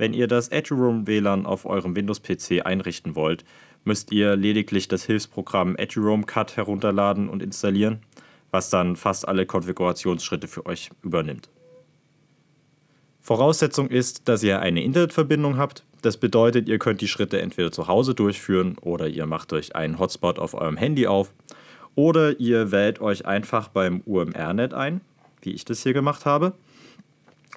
Wenn ihr das EduRoom WLAN auf eurem Windows-PC einrichten wollt, müsst ihr lediglich das Hilfsprogramm EduRoom Cut herunterladen und installieren, was dann fast alle Konfigurationsschritte für euch übernimmt. Voraussetzung ist, dass ihr eine Internetverbindung habt. Das bedeutet, ihr könnt die Schritte entweder zu Hause durchführen oder ihr macht euch einen Hotspot auf eurem Handy auf oder ihr wählt euch einfach beim UMR-Net ein, wie ich das hier gemacht habe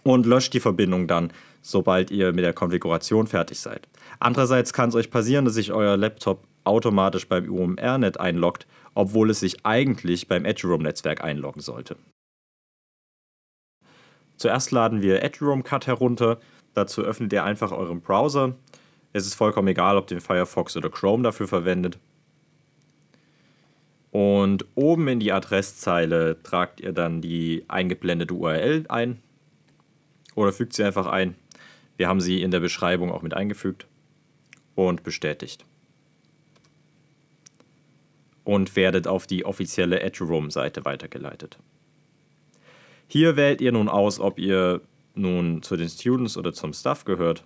und löscht die Verbindung dann, sobald ihr mit der Konfiguration fertig seid. Andererseits kann es euch passieren, dass sich euer Laptop automatisch beim UMR-Net einloggt, obwohl es sich eigentlich beim Edgeroom-Netzwerk einloggen sollte. Zuerst laden wir Edgeroom Cut herunter. Dazu öffnet ihr einfach euren Browser. Es ist vollkommen egal, ob den Firefox oder Chrome dafür verwendet. Und oben in die Adresszeile tragt ihr dann die eingeblendete URL ein, oder fügt sie einfach ein. Wir haben sie in der Beschreibung auch mit eingefügt und bestätigt. Und werdet auf die offizielle Edgeroom-Seite weitergeleitet. Hier wählt ihr nun aus, ob ihr nun zu den Students oder zum Staff gehört.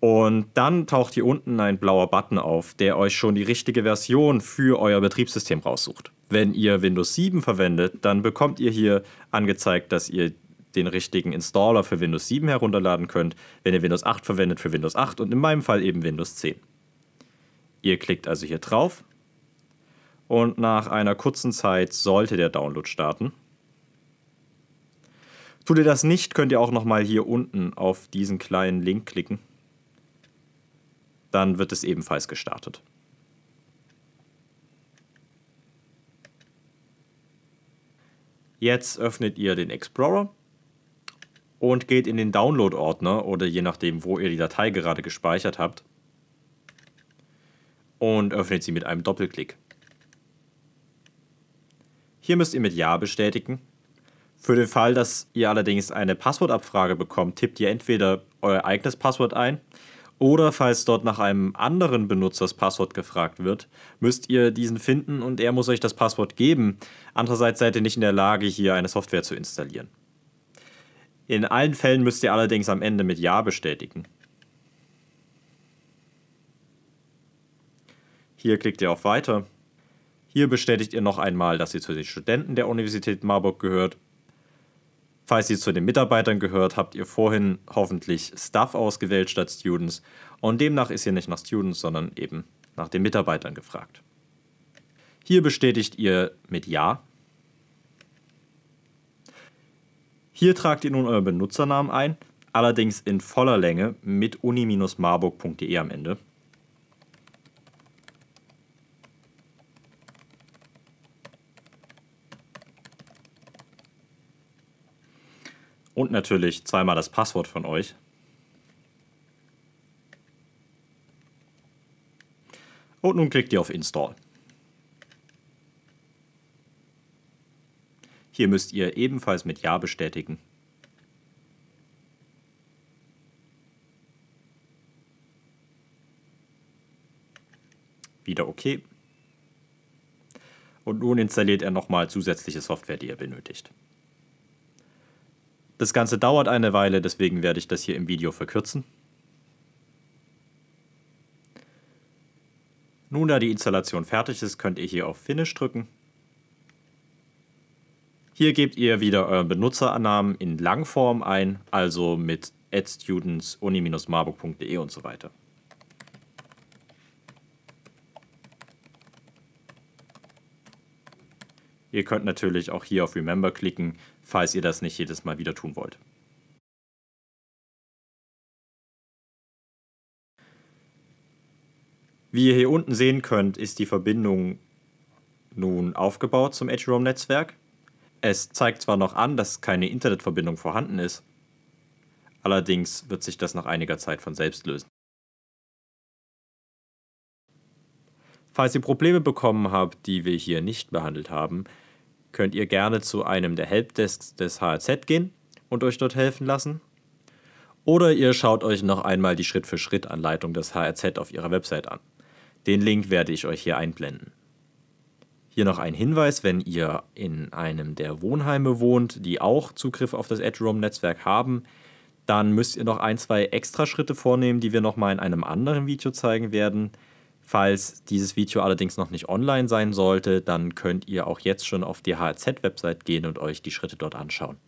Und dann taucht hier unten ein blauer Button auf, der euch schon die richtige Version für euer Betriebssystem raussucht. Wenn ihr Windows 7 verwendet, dann bekommt ihr hier angezeigt, dass ihr den richtigen Installer für Windows 7 herunterladen könnt, wenn ihr Windows 8 verwendet für Windows 8 und in meinem Fall eben Windows 10. Ihr klickt also hier drauf und nach einer kurzen Zeit sollte der Download starten. Tut ihr das nicht, könnt ihr auch nochmal hier unten auf diesen kleinen Link klicken. Dann wird es ebenfalls gestartet. Jetzt öffnet ihr den Explorer und geht in den Download-Ordner oder je nachdem, wo ihr die Datei gerade gespeichert habt und öffnet sie mit einem Doppelklick. Hier müsst ihr mit Ja bestätigen. Für den Fall, dass ihr allerdings eine Passwortabfrage bekommt, tippt ihr entweder euer eigenes Passwort ein oder falls dort nach einem anderen Benutzer das Passwort gefragt wird, müsst ihr diesen finden und er muss euch das Passwort geben. Andererseits seid ihr nicht in der Lage, hier eine Software zu installieren. In allen Fällen müsst ihr allerdings am Ende mit Ja bestätigen. Hier klickt ihr auf Weiter. Hier bestätigt ihr noch einmal, dass ihr zu den Studenten der Universität Marburg gehört Falls ihr zu den Mitarbeitern gehört, habt ihr vorhin hoffentlich Staff ausgewählt statt Students und demnach ist hier nicht nach Students, sondern eben nach den Mitarbeitern gefragt. Hier bestätigt ihr mit Ja. Hier tragt ihr nun euren Benutzernamen ein, allerdings in voller Länge mit uni-marburg.de am Ende. Und natürlich zweimal das Passwort von euch. Und nun klickt ihr auf Install. Hier müsst ihr ebenfalls mit Ja bestätigen. Wieder OK. Und nun installiert er nochmal zusätzliche Software, die ihr benötigt. Das Ganze dauert eine Weile, deswegen werde ich das hier im Video verkürzen. Nun, da die Installation fertig ist, könnt ihr hier auf Finish drücken. Hier gebt ihr wieder euren Benutzernamen in Langform ein, also mit adstudents uni-marburg.de und so weiter. Ihr könnt natürlich auch hier auf Remember klicken, falls ihr das nicht jedes Mal wieder tun wollt. Wie ihr hier unten sehen könnt, ist die Verbindung nun aufgebaut zum HROM-Netzwerk. Es zeigt zwar noch an, dass keine Internetverbindung vorhanden ist, allerdings wird sich das nach einiger Zeit von selbst lösen. Falls ihr Probleme bekommen habt, die wir hier nicht behandelt haben, könnt ihr gerne zu einem der Helpdesks des HRZ gehen und euch dort helfen lassen. Oder ihr schaut euch noch einmal die Schritt-für-Schritt-Anleitung des HRZ auf ihrer Website an. Den Link werde ich euch hier einblenden. Hier noch ein Hinweis, wenn ihr in einem der Wohnheime wohnt, die auch Zugriff auf das EdRoam-Netzwerk haben, dann müsst ihr noch ein, zwei extra Schritte vornehmen, die wir nochmal in einem anderen Video zeigen werden. Falls dieses Video allerdings noch nicht online sein sollte, dann könnt ihr auch jetzt schon auf die HRZ-Website gehen und euch die Schritte dort anschauen.